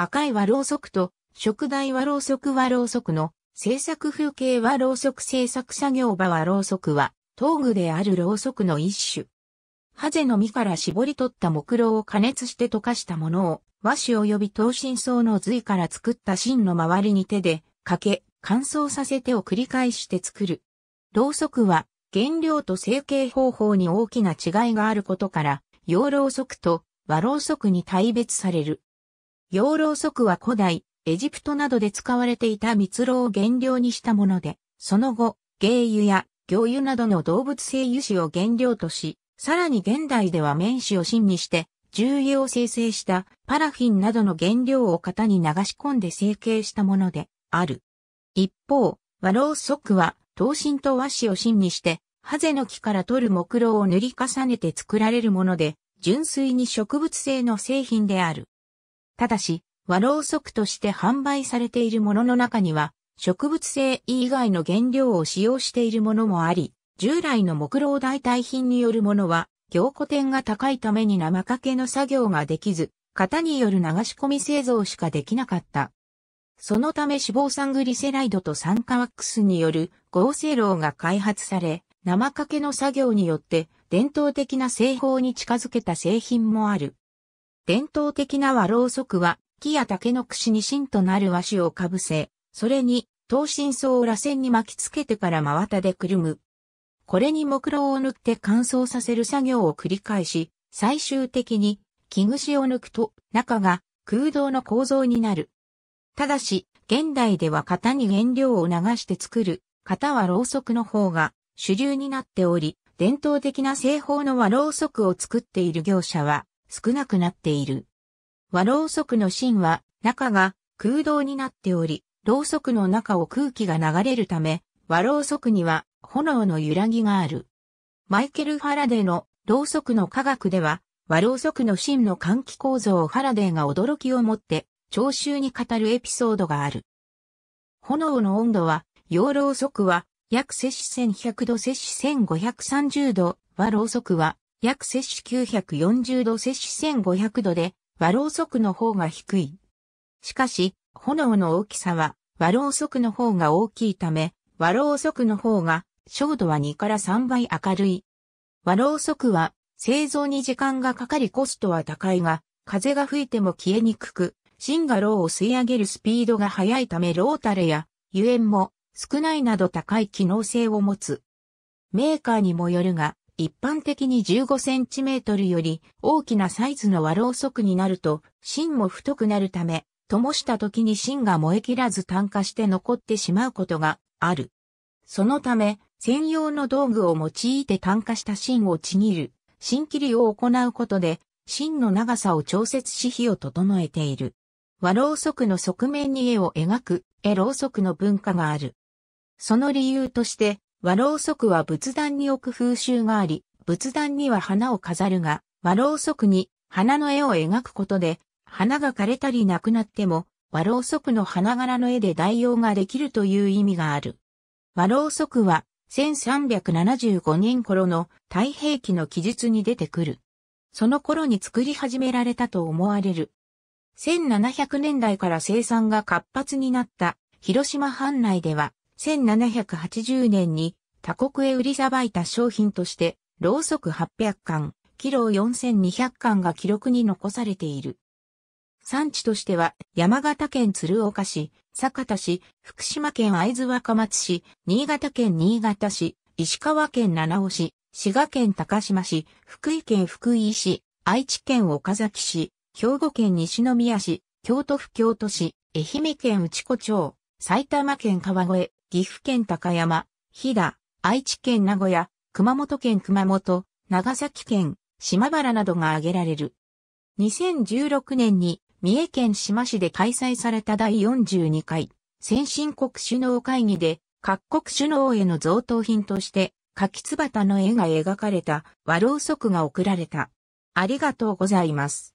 赤い和ろうそくと、食材和ろうそく和ろうそくの、制作風景和ろうそく制作作業場和ろうそくは、陶具であるろうそくの一種。ハゼの実から絞り取った木炉を加熱して溶かしたものを、和紙及び等身層の髄から作った芯の周りに手で、かけ、乾燥させてを繰り返して作る。ろうそくは、原料と成形方法に大きな違いがあることから、洋ろうそくと和ろうそくに大別される。養老足は古代、エジプトなどで使われていた蜜蝋を原料にしたもので、その後、芸油や魚油などの動物性油脂を原料とし、さらに現代では綿糸を芯にして、重油を生成したパラフィンなどの原料を型に流し込んで成形したものである。一方、和老足は、刀身と和紙を芯にして、ハゼの木から取る木蝋を塗り重ねて作られるもので、純粋に植物性の製品である。ただし、和ろうそくとして販売されているものの中には、植物性以外の原料を使用しているものもあり、従来の木炉代替品によるものは、凝固点が高いために生かけの作業ができず、型による流し込み製造しかできなかった。そのため脂肪酸グリセライドと酸化ワックスによる合成炉が開発され、生かけの作業によって伝統的な製法に近づけた製品もある。伝統的な和ろうそくは、木や竹の串に芯となる和紙をかぶせ、それに、等身草を螺旋に巻きつけてから真綿でくるむ。これに木炉を塗って乾燥させる作業を繰り返し、最終的に木串を抜くと中が空洞の構造になる。ただし、現代では型に原料を流して作る型はろうそくの方が主流になっており、伝統的な製法の和ろうそくを作っている業者は少なくなっている。和ろうそくの芯は中が空洞になっており、ろうそくの中を空気が流れるため、和ろうそくには炎の揺らぎがある。マイケル・ファラデーのろうそくの科学では、和ろうそくの芯の換気構造をファラデーが驚きをもって聴衆に語るエピソードがある。炎の温度は、陽ろうそくは約摂氏1100度摂氏1530度、和ろうそくは約摂氏940度摂氏1500度で、和ろうそくの方が低い。しかし、炎の大きさは、和ろうそくの方が大きいため、和ろうそくの方が、照度は2から3倍明るい。和ろうそくは、製造に時間がかかりコストは高いが、風が吹いても消えにくく、芯がローを吸い上げるスピードが速いためロータルや、油煙も少ないなど高い機能性を持つ。メーカーにもよるが、一般的に 15cm より大きなサイズの和ろうそくになると芯も太くなるため、灯した時に芯が燃え切らず炭化して残ってしまうことがある。そのため、専用の道具を用いて炭化した芯をちぎる、芯切りを行うことで、芯の長さを調節し火を整えている。和ろうそくの側面に絵を描く、絵ろうそくの文化がある。その理由として、和ろうそくは仏壇に置く風習があり、仏壇には花を飾るが、和ろうそくに花の絵を描くことで、花が枯れたりなくなっても、和ろうそくの花柄の絵で代用ができるという意味がある。和ろうそくは、1375年頃の太平記の記述に出てくる。その頃に作り始められたと思われる。1700年代から生産が活発になった広島藩内では1780年に他国へ売りさばいた商品として、ろうそく800巻、キロ4200巻が記録に残されている。産地としては、山形県鶴岡市、酒田市、福島県会津若松市、新潟県新潟市、石川県七尾市、滋賀県高島市、福井県福井市、愛知県岡崎市、兵庫県西宮市、京都府京都市、愛媛県内子町、埼玉県川越、岐阜県高山、飛騨、愛知県名古屋、熊本県熊本、長崎県、島原などが挙げられる。2016年に三重県島市で開催された第42回先進国首脳会議で各国首脳への贈答品として柿つばたの絵が描かれた和ろうそくが贈られた。ありがとうございます。